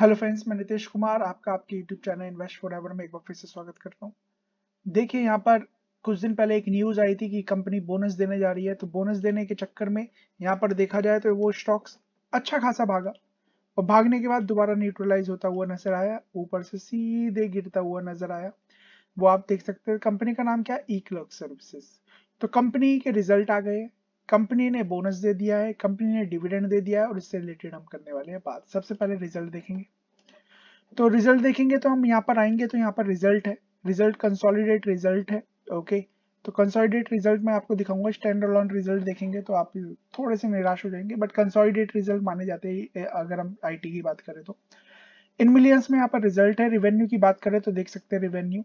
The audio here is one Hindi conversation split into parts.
हेलो फ्रेंड्स मैं नितेश कुमार आपका आपके YouTube channel Invest Forever में एक बार फिर से स्वागत करता हूँ देखिए यहाँ पर कुछ दिन पहले एक न्यूज आई थी कि कंपनी बोनस देने जा रही है तो बोनस देने के चक्कर में यहाँ पर देखा जाए तो वो स्टॉक्स अच्छा खासा भागा और भागने के बाद दोबारा न्यूट्रलाइज होता हुआ नजर आया ऊपर से सीधे गिरता हुआ नजर आया वो आप देख सकते हैं कंपनी का नाम क्या है इक्लर्क सर्विसेज तो कंपनी के रिजल्ट आ गए कंपनी ने बोनस दे दिया है कंपनी ने डिविडेंड दे दिया है और इससे रिलेटेड हम करने वाले हैं बात सबसे पहले रिजल्ट देखेंगे तो रिजल्ट देखेंगे तो हम यहाँ पर आएंगे तो यहाँ पर रिजल्ट है रिजल्ट कंसोलिडेट रिजल्ट है ओके तो कंसोलिडेट रिजल्ट में आपको दिखाऊंगा स्टैंड ऑन रिजल्ट देखेंगे तो आप थोड़े से निराश हो जाएंगे बट कंसोलिडेट रिजल्ट माने जाते हैं अगर हम आईटी की बात करें तो इन मिलियंस में यहाँ पर रिजल्ट है रिवेन्यू की बात करें तो देख सकते हैं रिवेन्यू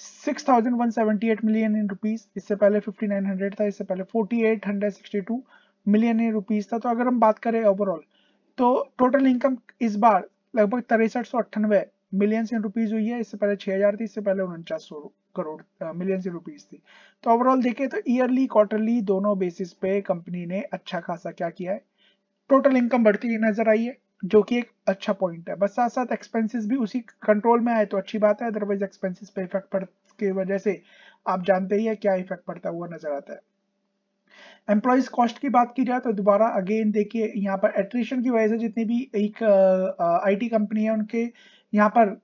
6,178 मिलियन इन रुपीस इससे पहले 5,900 था इससे पहले 4,862 मिलियन इन रुपीस था तो अगर हम बात करें ओवरऑल तो टोटल इनकम इस बार लगभग तिरसठ सौ अट्ठानवे मिलियन इन रुपीज हुई है इससे पहले 6,000 थी इससे पहले उनचास करोड़ मिलियन इन रुपीज थी तो ओवरऑल देखें तो ईयरली क्वार्टरली दोनों बेसिस पे कंपनी ने अच्छा खासा क्या किया है टोटल इनकम बढ़ती हुई नजर आई है जो कि एक अच्छा पॉइंट है बस साथ साथ एक्सपेंसेस भी उसी कंट्रोल में आए तो अच्छी बात है अदरवाइज एक्सपेंसेस पे इफेक्ट पड़ के वजह से आप जानते ही है क्या इफेक्ट पड़ता हुआ नजर आता है एम्प्लॉयज कॉस्ट की बात की जाए तो दोबारा अगेन देखिए यहाँ पर एट्रिशन की वजह से जितनी भी एक आईटी कंपनी है उनके यहाँ पर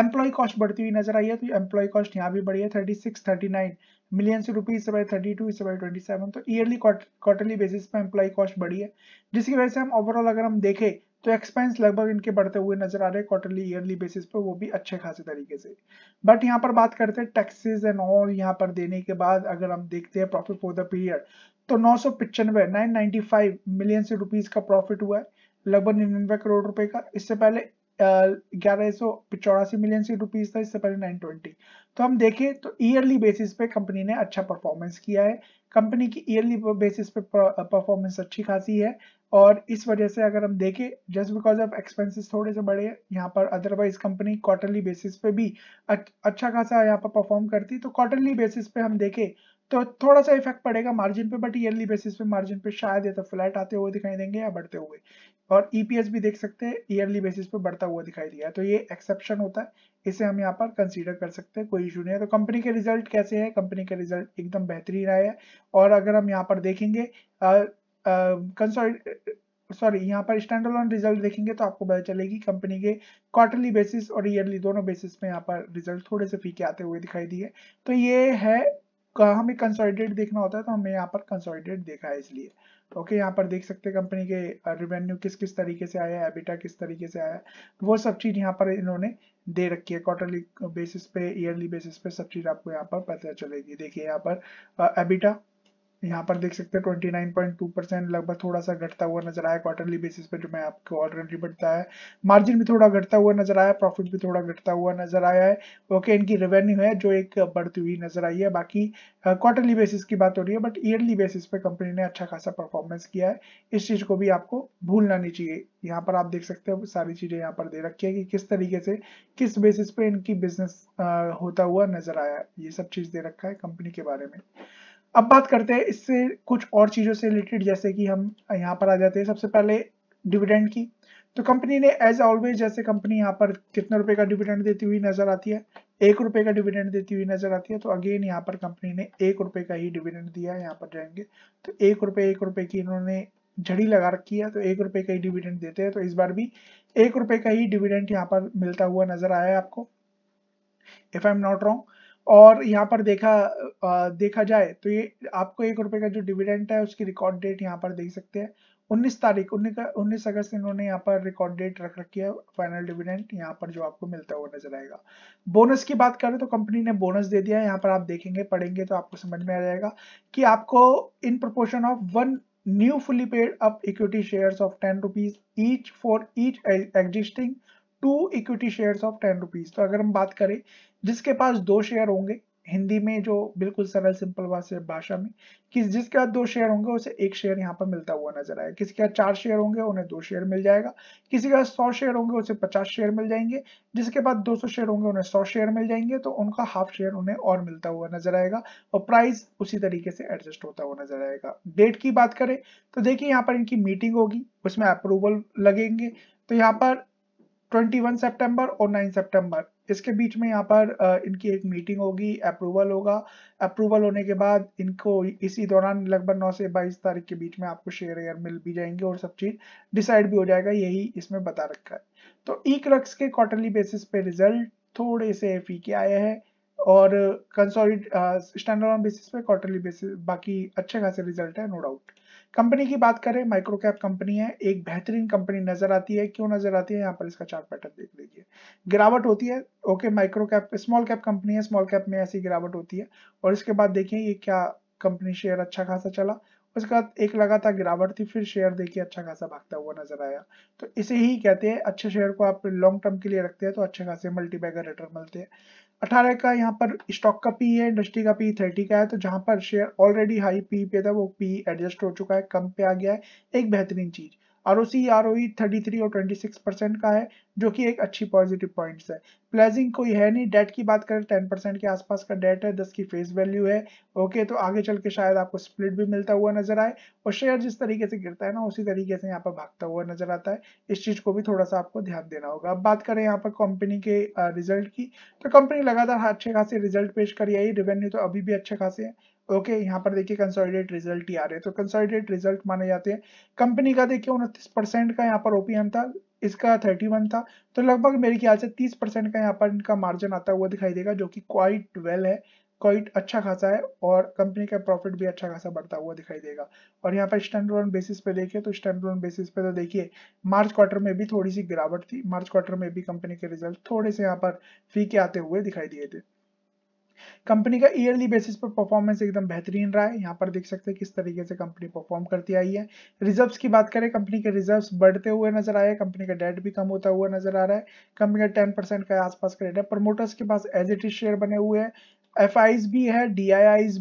एम्प्लॉय कॉस्ट बढ़ती हुई नजर आई है तो एम्प्लॉय कॉस्ट यहाँ भी बढ़ी है thirty six thirty nine million से रुपीज से थर्टी टू से ट्वेंटी सेवन तो ईयरली क्वार्टरली बेसिस पे एम्प्लॉय कॉस्ट बढ़ी है जिसकी वजह से हम ओवरऑल अगर हम देखें तो एक्सपेंस लगभग इनके बढ़ते हुए नजर आ रहे हैं क्वार्टरली ईयरली बेसिस पर वो भी अच्छे खासे तरीके से बट यहाँ पर बात करते हैं टैक्सेस एंड ऑल यहाँ पर देने के बाद अगर हम देखते हैं प्रॉफिट फॉर द पीरियड तो नौ सौ पिचानवे मिलियन से रुपीज का प्रॉफिट हुआ है लगभग निन्यानवे करोड़ रुपए का इससे पहले ग्यारह सौ मिलियन से रुपीज था इससे पहले नाइन तो हम देखें तो ईयरली बेसिस पे कंपनी ने अच्छा परफॉर्मेंस किया है कंपनी की ईयरली बेसिस पे परफॉर्मेंस अच्छी खासी है और इस वजह से अगर हम देखें जस्ट बिकॉज ऑफ एक्सपेंसेस थोड़े से बड़े हैं यहाँ पर अदरवाइज कंपनी क्वार्टरली बेसिस पे भी अच्छा खासा यहाँ पर परफॉर्म करती तो क्वार्टरली बेसिस पे हम देखें तो थोड़ा सा इफेक्ट पड़ेगा मार्जिन पे बट ईयरली बेसिस पे मार्जिन पे शायद या तो फ्लैट आते हुए दिखाई देंगे या बढ़ते हुए और ईपीएस e भी देख सकते हैं ईयरली बेसिस पे बढ़ता हुआ दिखाई दिया है तो ये एक्सेप्शन होता है इसे हम यहाँ पर कंसीडर कर सकते हैं कोई इशू नहीं है तो कंपनी के रिजल्ट कैसे है कंपनी के रिजल्ट एकदम बेहतरीन आया है और अगर हम यहाँ पर देखेंगे सॉरी यहाँ पर स्टैंड ऑन रिजल्ट देखेंगे तो आपको पता चलेगी कंपनी के क्वार्टरली बेसिस और ईयरली दोनों बेसिस में यहाँ पर रिजल्ट थोड़े से फीके आते हुए दिखाई दिए तो ये है का हमें कंसोलिडेट देखना होता है तो हमने यहाँ पर कंसोलिडेट देखा है इसलिए तो ओके यहाँ पर देख सकते हैं कंपनी के रिवेन्यू uh, किस किस तरीके से आया है एबिटा किस तरीके से आया है तो वो सब चीज़ यहाँ पर इन्होंने दे रखी है क्वार्टरली बेसिस पे ईयरली बेसिस पे सब चीज़ आपको यहाँ पर पता चलेगी देखिए यहाँ पर एबिटा uh, यहाँ पर देख सकते हैं 29.2 परसेंट लगभग थोड़ा सा घटता हुआ नजर आया क्वार्टरली बेसिस पे जो मैं आपको ऑलरेडी बताया है मार्जिन भी थोड़ा घटता हुआ नजर आया प्रॉफिट भी थोड़ा घटता हुआ नजर आया है ओके इनकी रेवेन्यू है जो एक बढ़ती हुई नजर आई है बाकी क्वार्टरली uh, बेसिस की बात हो रही है बट ईयरली बेसिस पे कंपनी ने अच्छा खासा परफॉर्मेंस किया है इस चीज को भी आपको भूलना नहीं चाहिए यहाँ पर आप देख सकते हो सारी चीजें यहाँ पर दे रखी है कि किस तरीके से किस बेसिस पे इनकी बिजनेस uh, होता हुआ नजर आया ये सब चीज दे रखा है कंपनी के बारे में अब बात करते हैं इससे कुछ और चीज़ों से रिलेटेड जैसे कि हम यहाँ पर आ जाते हैं सबसे पहले डिविडेंड की तो कंपनी ने एज ऑलवेज जैसे कंपनी यहाँ पर कितने रुपए का डिविडेंड देती हुई नजर आती है एक रुपए का डिविडेंड देती हुई नजर आती है तो अगेन यहाँ पर कंपनी ने एक रुपए का ही डिविडेंड दिया है यहाँ पर जाएंगे तो एक रुपए एक रुपए की इन्होंने झड़ी लगा रखी है तो एक रुपए का ही डिविडेंड देते हैं तो इस बार भी एक रुपए का ही डिविडेंड यहाँ पर मिलता हुआ नजर आया है आपको if I am not wrong और यहाँ पर देखा आ, देखा जाए तो ये आपको एक रुपए का जो डिविडेंट है उसकी रिकॉर्ड डेट यहाँ पर देख सकते हैं उन्नीस तारीख उन्नीस अगस्त इन्होंने यहाँ पर रिकॉर्ड डेट रख रखी है फाइनल डिविडेंट यहाँ पर जो आपको मिलता हुआ नजर आएगा बोनस की बात करें तो कंपनी ने बोनस दे दिया है यहाँ पर आप देखेंगे पढ़ेंगे तो आपको समझ में आ जाएगा कि आपको in proportion of one new fully paid up equity share of ten rupees each for each existing two equity share of ten rupees तो अगर हम बात करें जिसके पास दो शेयर होंगे हिंदी में जो बिल्कुल सरल सिंपल भाषा में कि जिसके पास दो शेयर होंगे उसे एक शेयर यहाँ पर मिलता हुआ नजर आएगा किसी के पास चार शेयर होंगे उन्हें दो शेयर मिल जाएगा किसी के पास सौ शेयर होंगे उसे पचास शेयर मिल जाएंगे जिसके पास दो सौ शेयर होंगे उन्हें सौ शेयर मिल जाएंगे तो उनका हाफ शेयर उन्हें और मिलता हुआ नजर आएगा और प्राइस उसी तरीके से एडजस्ट होता हुआ नजर आएगा डेट की बात करें तो देखिए यहाँ पर इनकी मीटिंग होगी उसमें अप्रूवल लगेंगे तो यहाँ पर 21 सितंबर और 9 सितंबर इसके बीच में यहाँ पर इनकी एक मीटिंग होगी अप्रूवल होगा अप्रूवल होने के बाद इनको इसी दौरान लगभग 9 से 22 तारीख के बीच में आपको शेयर एयर मिल भी जाएंगे और सब चीज डिसाइड भी हो जाएगा यही इसमें बता रखा है तो ई क्लक्स के क्वार्टरली बेसिस पे रिजल्ट थोड़े से फीके आए हैं और कंसोलिड स्टैंडर्ड ऑन बेसिस पे क्वार्टरली बेसिस बाकी अच्छे खासे रिजल्ट है नो डाउट कंपनी की बात करें माइक्रो कैप कंपनी है एक बेहतरीन कंपनी नजर आती है क्यों नजर आती है यहाँ पर इसका चार्ट पैटर्न देख लीजिए गिरावट होती है okay micro cap small cap company है स्मॉल कैप में ऐसी गिरावट होती है और इसके बाद देखिए ये क्या कंपनी शेयर अच्छा खासा चला उसके बाद एक लगातार गिरावट थी फिर शेयर देखिए अच्छा खासा भागता हुआ नजर आया तो इसे ही कहते हैं अच्छे शेयर को आप लॉन्ग टर्म के लिए रखते हैं तो अच्छे खासे मल्टीबैगर रिटर्न मिलते हैं अठारह का यहाँ पर स्टॉक का पी है इंडस्ट्री का पी थर्टी का है तो जहां पर शेयर ऑलरेडी हाई पी पे था वो पी एडजस्ट हो चुका है कम पे आ गया है एक बेहतरीन चीज R O C R O thirty three और ट्वेंटी सिक्स परसेंट का है जो कि एक अच्छी पॉजिटिव पॉइंट्स है प्लेजिंग कोई है नहीं डेट की बात करें टेन परसेंट के आसपास का डेट है दस की फेस वैल्यू है ओके तो आगे चल के शायद आपको स्प्लिट भी मिलता हुआ नजर आए और शेयर जिस तरीके से गिरता है ना उसी तरीके से यहाँ पर भागता हुआ नजर आता है इस चीज को भी थोड़ा सा आपको ध्यान देना होगा अब बात करें यहाँ पर कंपनी के रिजल्ट की तो कंपनी लगातार अच्छे खासे रिजल्ट पेश करी आई रेवेन्यू तो अभी भी अच्छे खासे है ओके okay, यहाँ पर देखिए कंसोलिडेट रिजल्ट ही आ रहे हैं तो कंसोलिडेट रिजल्ट माने जाते हैं कंपनी का देखिए उनतीस परसेंट का यहाँ पर ओपीएम था इसका थर्टी वन था तो लगभग मेरे ख्याल से तीस परसेंट का यहाँ पर इनका मार्जिन आता हुआ दिखाई देगा जो कि क्वाइट वेल है क्वाइट अच्छा खासा है और कंपनी का प्रॉफिट भी अच्छा खासा बढ़ता हुआ दिखाई देगा और यहाँ पर स्टैंडलोन बेसिस पे देखिए तो स्टैंडलोन बेसिस पे तो देखिए मार्च क्वार्टर में भी थोड़ी सी गिरावट थी मार्च क्वार्टर में भी कंपनी के रिजल्ट थोड़े से यहाँ पर फीके आते हुए दिखाई दिए थे कंपनी का ईयरली बेसिस पर परफॉर्मेंस एकदम बेहतरीन रहा है यहाँ पर देख सकते हैं किस तरीके से कंपनी परफॉर्म करती आई है रिजर्व्स की बात करें कंपनी के रिजर्व्स बढ़ते हुए नजर आए कंपनी का डेट भी कम होता हुआ नजर आ रहा है कंपनी का टेन परसेंट का आसपास का डेट है प्रमोटर्स के पास एज इट इज शेयर बने हुए हैं एफ भी है डी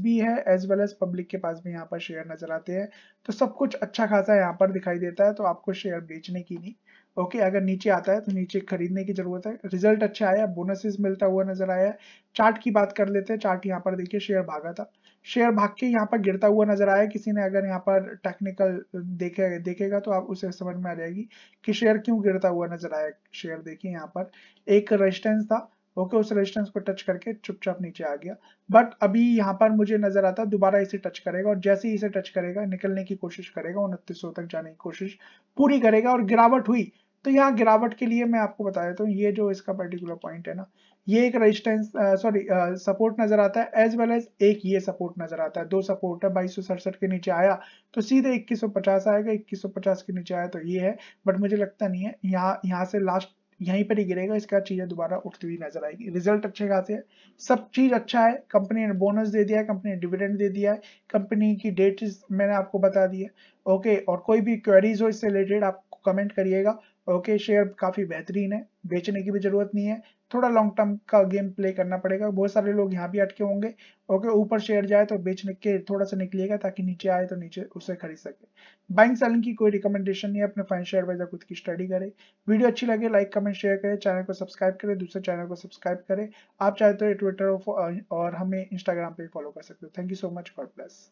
भी है एज वेल एज पब्लिक के पास भी यहाँ पर शेयर नजर आते हैं तो सब कुछ अच्छा खासा यहाँ पर दिखाई देता है तो आपको शेयर बेचने की नहीं ओके okay, अगर नीचे आता है तो नीचे खरीदने की जरूरत है रिजल्ट अच्छा आया बोनसेस मिलता हुआ नजर आया चार्ट की बात कर लेते हैं चार्ट यहाँ पर देखिए शेयर भागा था शेयर भाग के यहाँ पर गिरता हुआ नजर आया किसी ने अगर यहाँ पर टेक्निकल देखे देखेगा तो आप उसे समझ में आ जाएगी कि शेयर क्यों गिरता हुआ नजर आया शेयर देखिए यहाँ पर एक रेजिस्टेंस था ओके okay, उस रेजिस्टेंस को टच करके चुपचाप नीचे आ गया बट अभी यहाँ पर मुझे नजर आता दोबारा इसे टच करेगा और जैसे ही इसे टच करेगा निकलने की कोशिश करेगा उनतीस तक जाने की कोशिश पूरी करेगा और गिरावट हुई तो यहाँ गिरावट के लिए मैं आपको बता देता हूँ ये जो इसका पर्टिकुलर पॉइंट है ना ये एक रेजिस्टेंस सॉरी सपोर्ट नजर आता है एज वेल एज एक ये सपोर्ट नजर आता है दो सपोर्ट है बाईस के नीचे आया तो सीधे 2150 आएगा 2150 के नीचे आया तो ये है बट मुझे लगता नहीं है यहाँ यहाँ से लास्ट यहीं पर ही गिरेगा इसके बाद चीजें दोबारा उठती हुई नजर आएगी रिजल्ट अच्छे खासे है सब चीज अच्छा है कंपनी ने बोनस दे दिया है कंपनी ने डिविडेंड दे दिया है कंपनी की डेट मैंने आपको बता दी है ओके और कोई भी क्वेरीज हो इससे रिलेटेड आप कमेंट करिएगा ओके शेयर काफ़ी बेहतरीन है बेचने की भी ज़रूरत नहीं है थोड़ा लॉन्ग टर्म का गेम प्ले करना पड़ेगा बहुत सारे लोग यहाँ भी अटके होंगे ओके ऊपर शेयर जाए तो बेचने के थोड़ा सा निकलेगा ताकि नीचे आए तो नीचे उसे खरीद सके बाइंग सेलिंग की कोई रिकमेंडेशन नहीं है अपने फाइन शेयर खुद की स्टडी करें वीडियो अच्छी लगे लाइक कमेंट शेयर करें चैनल को सब्सक्राइब करें दूसरे चैनल को सब्सक्राइब करें आप चाहे तो ट्विटर और हमें इंस्टाग्राम पर फॉलो कर सकते हो thank you so much for plus